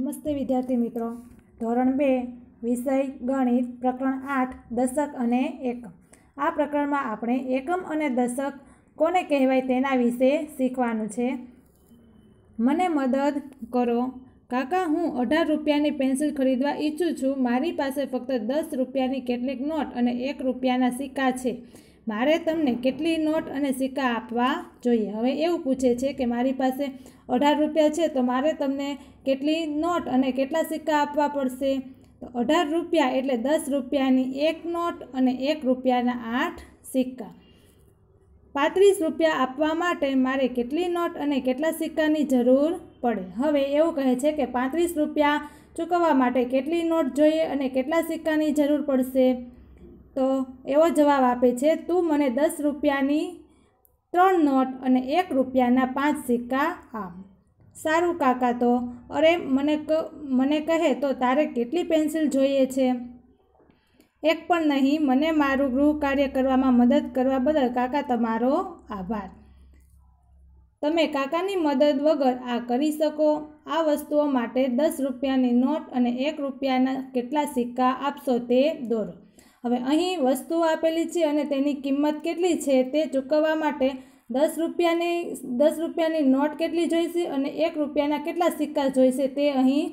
નમસ્તે વિદ્યાર્થી મિત્રો ધોરણ બે વિષય ગણિત પ્રકરણ આઠ દશક અને એકમ આ પ્રકરણમાં આપણે એકમ અને દશક કોને કહેવાય તેના વિશે શીખવાનું છે મને મદદ કરો કાકા હું અઢાર રૂપિયાની પેન્સિલ ખરીદવા ઈચ્છું છું મારી પાસે ફક્ત દસ રૂપિયાની કેટલીક નોટ અને એક રૂપિયાના સિક્કા છે મારે તમને કેટલી નોટ અને સિક્કા આપવા જોઈએ હવે એવું પૂછે છે કે મારી પાસે અઢાર રૂપિયા છે તો મારે તમને કેટલી નોટ અને કેટલા સિક્કા આપવા પડશે તો અઢાર રૂપિયા એટલે દસ રૂપિયાની એક નોટ અને એક રૂપિયાના આઠ સિક્કા પાંત્રીસ રૂપિયા આપવા માટે મારે કેટલી નોટ અને કેટલા સિક્કાની જરૂર પડે હવે એવું કહે છે કે પાંત્રીસ રૂપિયા ચૂકવવા માટે કેટલી નોટ જોઈએ અને કેટલા સિક્કાની જરૂર પડશે તો એવો જવાબ આપે છે તું મને દસ રૂપિયાની ત્રણ નોટ અને એક રૂપિયાના પાંચ સિક્કા આપ સારું કાકા તો અરે મને મને કહે તો તારે કેટલી પેન્સિલ જોઈએ છે એક પણ નહીં મને મારું ગૃહ કાર્ય કરવામાં મદદ કરવા બદલ કાકા તમારો આભાર તમે કાકાની મદદ વગર આ કરી શકો આ વસ્તુઓ માટે દસ રૂપિયાની નોટ અને એક રૂપિયાના કેટલા સિક્કા આપશો તે દોરો હવે અહીં વસ્તુ આપેલી છે અને તેની કિંમત કેટલી છે તે ચૂકવવા માટે દસ રૂપિયાની દસ રૂપિયાની નોટ કેટલી જોઈશે અને એક રૂપિયાના કેટલા સિક્કા જોઈશે તે અહીં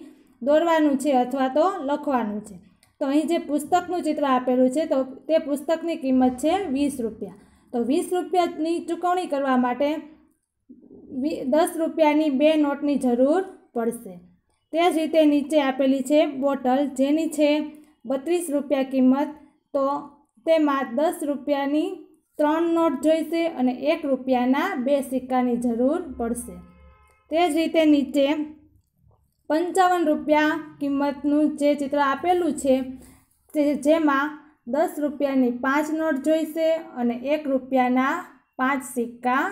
દોરવાનું છે અથવા તો લખવાનું છે તો અહીં જે પુસ્તકનું ચિત્ર આપેલું છે તો તે પુસ્તકની કિંમત છે વીસ રૂપિયા તો વીસ રૂપિયાની ચૂકવણી કરવા માટે દસ રૂપિયાની બે નોટની જરૂર પડશે તે જ રીતે નીચે આપેલી છે બોટલ જેની છે બત્રીસ રૂપિયા કિંમત તો તેમાં દસ રૂપિયાની ત્રણ નોટ જોઈશે અને એક રૂપિયાના બે સિક્કાની જરૂર પડશે તે જ રીતે નીચે પંચાવન રૂપિયા કિંમતનું જે ચિત્ર આપેલું છે તે જેમાં દસ રૂપિયાની પાંચ નોટ જોઈશે અને એક રૂપિયાના પાંચ સિક્કા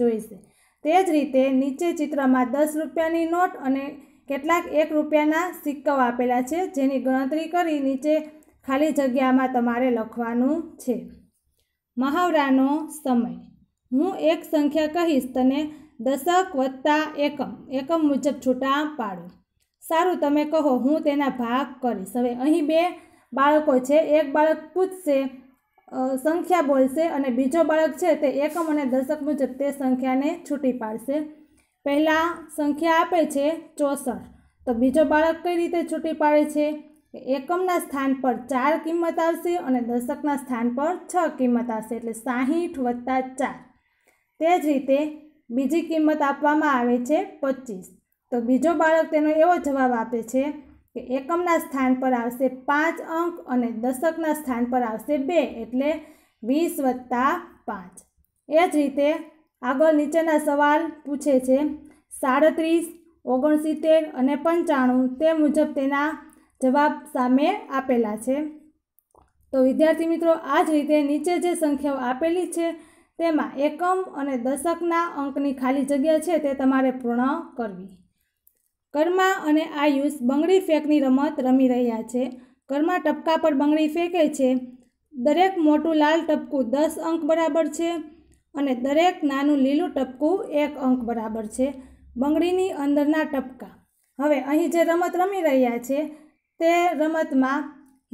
જોઈશે તે જ રીતે નીચે ચિત્રમાં દસ રૂપિયાની નોટ અને કેટલાક એક રૂપિયાના સિક્કાઓ આપેલા છે જેની ગણતરી કરી નીચે ખાલી જગ્યામાં તમારે લખવાનું છે મહાવરાનો સમય હું એક સંખ્યા કહીશ તને દશક વત્તા એકમ એકમ મુજબ છૂટા પાડું સારું તમે કહો હું તેના ભાગ કરીશ હવે અહીં બે બાળકો છે એક બાળક પૂછશે સંખ્યા બોલશે અને બીજો બાળક છે તે એકમ અને દશક મુજબ તે સંખ્યાને છૂટી પાડશે પહેલાં સંખ્યા આપે છે ચોસઠ તો બીજો બાળક કઈ રીતે છૂટી પાડે છે એકમના સ્થાન પર ચાર કિંમત આવશે અને દશકના સ્થાન પર છ કિંમત આવશે એટલે સાહીઠ વત્તા ચાર તે જ રીતે બીજી કિંમત આપવામાં આવે છે પચીસ તો બીજો બાળક તેનો એવો જવાબ આપે છે કે એકમના સ્થાન પર આવશે પાંચ અંક અને દશકના સ્થાન પર આવશે બે એટલે વીસ વત્તા પાંચ એ જ રીતે આગળ નીચેના સવાલ પૂછે છે સાડત્રીસ ઓગણસિત્તેર અને પંચાણું તે મુજબ તેના જવાબ સામે આપેલા છે તો વિદ્યાર્થી મિત્રો આ જ રીતે નીચે જે સંખ્યાઓ આપેલી છે તેમાં એકમ અને દશકના અંકની ખાલી જગ્યા છે તે તમારે પૂર્ણ કરવી કર્મા અને આયુષ બંગડી ફેંકની રમત રમી રહ્યા છે કર્મા ટપકા પર બંગડી ફેંકે છે દરેક મોટું લાલ ટપકું દસ અંક બરાબર છે અને દરેક નાનું લીલું ટપકું એક અંક બરાબર છે બંગડીની અંદરના ટપકા હવે અહીં જે રમત રમી રહ્યા છે તે રમતમાં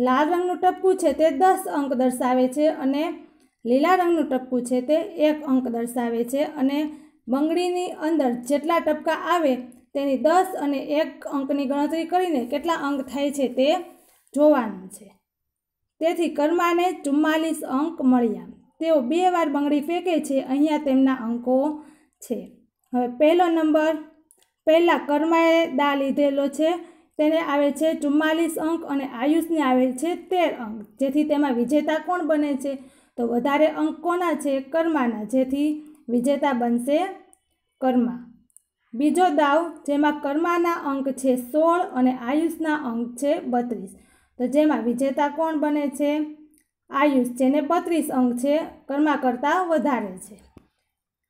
લાલ રંગનું ટપકું છે તે દસ અંક દર્શાવે છે અને લીલા રંગનું ટપકું છે તે એક અંક દર્શાવે છે અને બંગડીની અંદર જેટલા ટપકા આવે તેની દસ અને એક અંકની ગણતરી કરીને કેટલા અંક થાય છે તે જોવાનું છે તેથી કર્માને ચુમ્માલીસ અંક મળ્યા તેઓ બે વાર બંગડી ફેંકે છે અહીંયા તેમના અંકો છે હવે પહેલો નંબર પહેલાં કર્માએ દા લીધેલો છે તેને આવે છે ચુમ્માલીસ અંક અને આયુષને આવે છે તેર અંક જેથી તેમાં વિજેતા કોણ બને છે તો વધારે અંક કોના છે કર્માના જેથી વિજેતા બનશે કર્મા બીજો દાવ જેમાં કર્માના અંક છે સોળ અને આયુષના અંક છે બત્રીસ તો જેમાં વિજેતા કોણ બને છે આયુષ જેને બત્રીસ અંક છે કર્મા કરતાં વધારે છે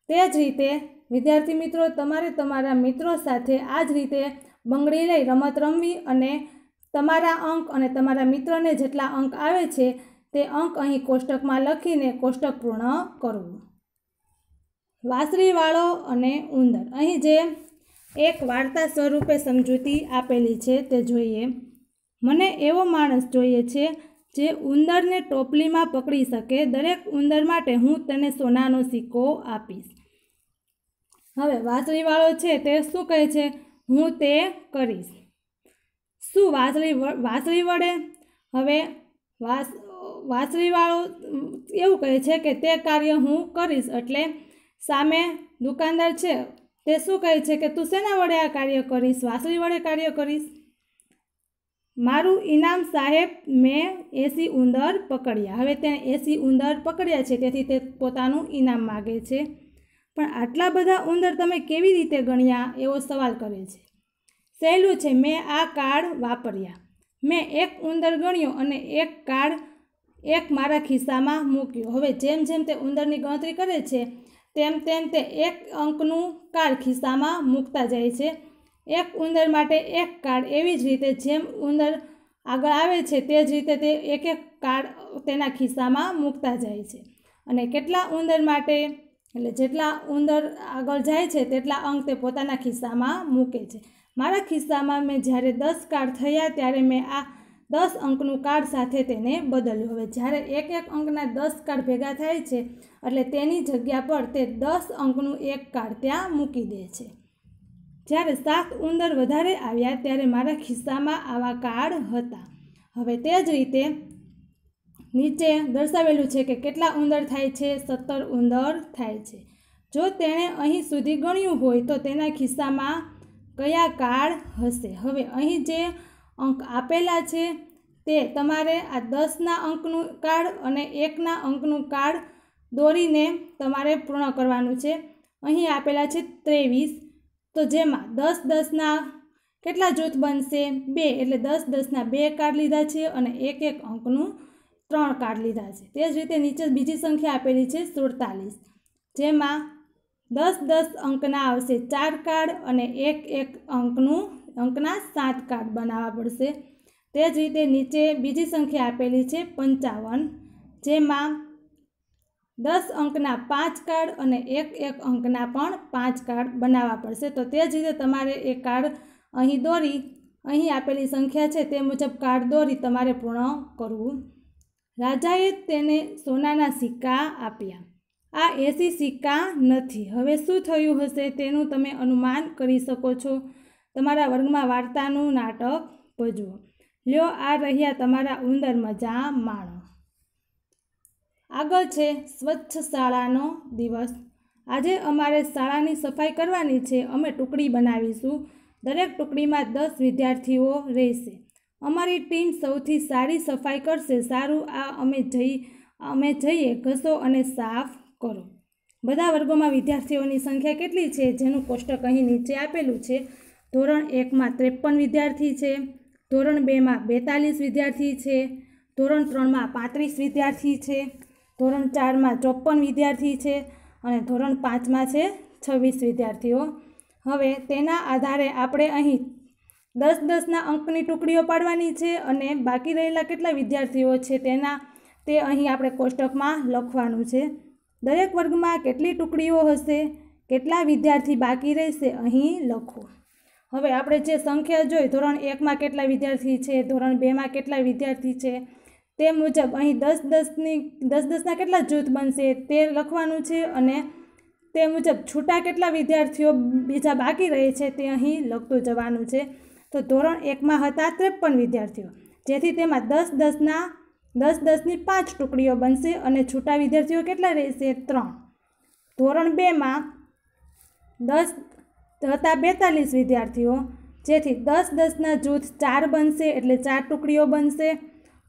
તે જ રીતે વિદ્યાર્થી મિત્રો તમારે તમારા મિત્રો સાથે આ જ રીતે બંગડી લઈ રમત રમવી અને તમારા અંક અને તમારા મિત્રને જેટલા અંક આવે છે તે અંક અહીં કોષ્ટકમાં લખીને કોષ્ટક પૂર્ણ કરવું વાસરીવાળો અને ઉંદર અહીં જે એક વાર્તા સ્વરૂપે સમજૂતી આપેલી છે તે જોઈએ મને એવો માણસ જોઈએ છે જે ઉંદરને ટોપલીમાં પકડી શકે દરેક ઉંદર માટે હું તેને સોનાનો સિક્કો આપીશ હવે વાસળીવાળો છે તે શું કહે છે હું તે કરીશ શું વાંસળી વાંસળી વડે હવે વાસ વાંસળીવાળો એવું કહે છે કે તે કાર્ય હું કરીશ એટલે સામે દુકાનદાર છે તે શું કહે છે કે તું શેના વડે આ કાર્ય કરીશ વાંસળી વડે કાર્ય કરીશ મારું ઇનામ સાહેબ મેં એસી ઉંદર પકડ્યા હવે તેણે એસી ઉંદર પકડ્યા છે તેથી તે પોતાનું ઇનામ માગે છે પણ આટલા બધા ઉંદર તમે કેવી રીતે ગણ્યા એવો સવાલ કરે છે સહેલું છે મેં આ કાર્ડ વાપર્યા મેં એક ઉંદર ગણ્યો અને એક કાર્ડ એક મારા ખિસ્સામાં મૂક્યો હવે જેમ જેમ તે ઉંદરની ગણતરી કરે છે તેમ તેમ તે એક અંકનું કાર્ડ ખિસ્સામાં મૂકતા જાય છે એક ઉંદર માટે એક કાર્ડ એવી જ રીતે જેમ ઉંદર આગળ આવે છે તે જ રીતે તે એક એક કાર્ડ તેના ખિસ્સામાં મૂકતા જાય છે અને કેટલા ઉંદર માટે એટલે જેટલા ઉંદર આગળ જાય છે તેટલા અંક તે પોતાના ખિસ્સામાં મૂકે છે મારા ખિસ્સામાં મેં જ્યારે દસ કાર્ડ થયા ત્યારે મેં આ દસ અંકનું કાર્ડ સાથે તેને બદલ્યું હવે જ્યારે એક એક અંકના દસ કાર્ડ ભેગા થાય છે એટલે તેની જગ્યા પર તે દસ અંકનું એક કાર્ડ ત્યાં મૂકી દે છે જ્યારે સાત ઉંદર વધારે આવ્યા ત્યારે મારા ખિસ્સામાં આવા કાર્ડ હતા હવે તે જ રીતે નીચે દર્શાવેલું છે કે કેટલા ઉંદર થાય છે સત્તર ઉંદર થાય છે જો તેણે અહીં સુધી ગણ્યું હોય તો તેના ખિસ્સામાં કયા કાર્ડ હશે હવે અહીં જે અંક આપેલા છે તે તમારે આ દસના અંકનું કાર્ડ અને એકના અંકનું કાર્ડ દોરીને તમારે પૂર્ણ કરવાનું છે અહીં આપેલા છે ત્રેવીસ તો જેમાં દસ દસના કેટલા જૂથ બનશે બે એટલે દસ દસના બે કાર્ડ લીધા છે અને એક એક અંકનું ત્રણ કાર્ડ લીધા છે તે જ રીતે નીચે બીજી સંખ્યા આપેલી છે સુડતાલીસ જેમાં દસ દસ અંકના આવશે ચાર કાર્ડ અને એક એક અંકનું અંકના સાત કાર્ડ બનાવવા પડશે તે જ રીતે નીચે બીજી સંખ્યા આપેલી છે પંચાવન જેમાં દસ અંકના પાંચ કાર્ડ અને એક એક અંકના પણ પાંચ કાર્ડ બનાવવા પડશે તો તે જ રીતે તમારે એ કાર્ડ અહીં દોરી અહીં આપેલી સંખ્યા છે તે મુજબ કાર્ડ દોરી તમારે પૂર્ણ કરવું રાજાએ તેને સોનાના સિક્કા આપ્યા આ એસી સિક્કા નથી હવે શું થયું હશે તેનું તમે અનુમાન કરી શકો છો તમારા વર્ગમાં વાર્તાનું નાટક ભજવો લ્યો આ રહ્યા તમારા ઉંદર મજા માણો આગળ છે સ્વચ્છ શાળાનો દિવસ આજે અમારે શાળાની સફાઈ કરવાની છે અમે ટુકડી બનાવીશું દરેક ટુકડીમાં દસ વિદ્યાર્થીઓ રહેશે અમારી ટીમ સૌથી સારી સફાઈ કરશે સારું આ અમે જઈ અમે જઈએ ઘસો અને સાફ કરો બધા વર્ગોમાં વિદ્યાર્થીઓની સંખ્યા કેટલી છે જેનું કોષ્ટક અહીં નીચે આપેલું છે ધોરણ એકમાં ત્રેપન વિદ્યાર્થી છે ધોરણ બેમાં બેતાલીસ વિદ્યાર્થી છે ધોરણ ત્રણમાં પાંત્રીસ વિદ્યાર્થી છે ધોરણ ચારમાં ચોપન વિદ્યાર્થી છે અને ધોરણ પાંચમાં છે છવ્વીસ વિદ્યાર્થીઓ હવે તેના આધારે આપણે અહીં દસ દસના અંકની ટુકડીઓ પાડવાની છે અને બાકી રહેલા કેટલા વિદ્યાર્થીઓ છે તેના તે અહીં આપણે કોષ્ટકમાં લખવાનું છે દરેક વર્ગમાં કેટલી ટુકડીઓ હશે કેટલા વિદ્યાર્થી બાકી રહેશે અહીં લખો હવે આપણે જે સંખ્યા જોઈ ધોરણ એકમાં કેટલા વિદ્યાર્થી છે ધોરણ બેમાં કેટલા વિદ્યાર્થી છે તે મુજબ અહીં દસ દસની દસ દસના કેટલા જૂથ બનશે તે લખવાનું છે અને તે મુજબ છૂટા કેટલા વિદ્યાર્થીઓ બીજા બાકી રહે છે તે અહીં લખતું જવાનું છે તો ધોરણ એકમાં હતા ત્રેપન વિદ્યાર્થીઓ જેથી તેમાં દસ દસના દસ દસની પાંચ ટુકડીઓ બનશે અને છૂટા વિદ્યાર્થીઓ કેટલા રહેશે ત્રણ ધોરણ બેમાં દસ હતા બેતાલીસ વિદ્યાર્થીઓ જેથી દસ દસના જૂથ ચાર બનશે એટલે ચાર ટુકડીઓ બનશે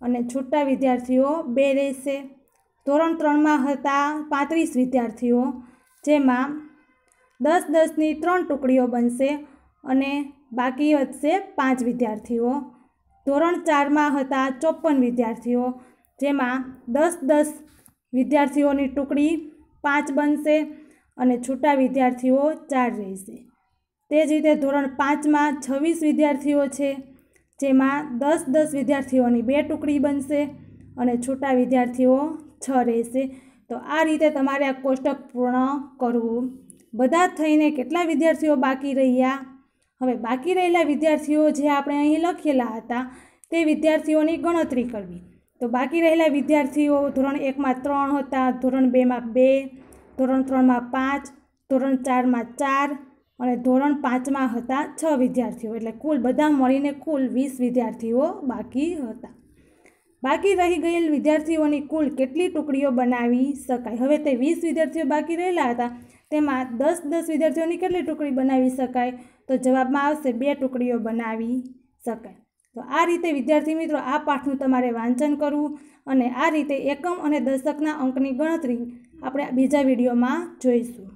અને છૂટા વિદ્યાર્થીઓ બે રહેશે ધોરણ ત્રણમાં હતા પાંત્રીસ વિદ્યાર્થીઓ જેમાં દસ દસની ત્રણ ટુકડીઓ બનશે અને બાકી વધશે પાંચ વિદ્યાર્થીઓ ધોરણ ચારમાં હતા ચોપન વિદ્યાર્થીઓ જેમાં દસ દસ વિદ્યાર્થીઓની ટુકડી પાંચ બનશે અને છૂટા વિદ્યાર્થીઓ ચાર રહેશે તે જ રીતે ધોરણ પાંચમાં છવ્વીસ વિદ્યાર્થીઓ છે જેમાં દસ દસ વિદ્યાર્થીઓની બે ટુકડી બનશે અને છૂટા વિદ્યાર્થીઓ છ રહેશે તો આ રીતે તમારે આ કોષ્ટક પૂર્ણ કરવું બધા થઈને કેટલા વિદ્યાર્થીઓ બાકી રહ્યા હવે બાકી રહેલા વિદ્યાર્થીઓ જે આપણે અહીં લખેલા હતા તે વિદ્યાર્થીઓની ગણતરી કરવી તો બાકી રહેલા વિદ્યાર્થીઓ ધોરણ એકમાં ત્રણ હતા ધોરણ બેમાં બે ધોરણ ત્રણમાં પાંચ ધોરણ ચારમાં ચાર અને ધોરણ પાંચમાં હતા છ વિદ્યાર્થીઓ એટલે કુલ બધા મળીને કુલ વીસ વિદ્યાર્થીઓ બાકી હતા બાકી રહી ગયેલ વિદ્યાર્થીઓની કુલ કેટલી ટુકડીઓ બનાવી શકાય હવે તે વીસ વિદ્યાર્થીઓ બાકી રહેલા હતા તેમાં દસ દસ વિદ્યાર્થીઓની કેટલી ટુકડી બનાવી શકાય તો જવાબમાં આવશે બે ટુકડીઓ બનાવી શકાય તો આ રીતે વિદ્યાર્થી મિત્રો આ પાઠનું તમારે વાંચન કરવું અને આ રીતે એકમ અને દશકના અંકની ગણતરી આપણે બીજા વિડીયોમાં જોઈશું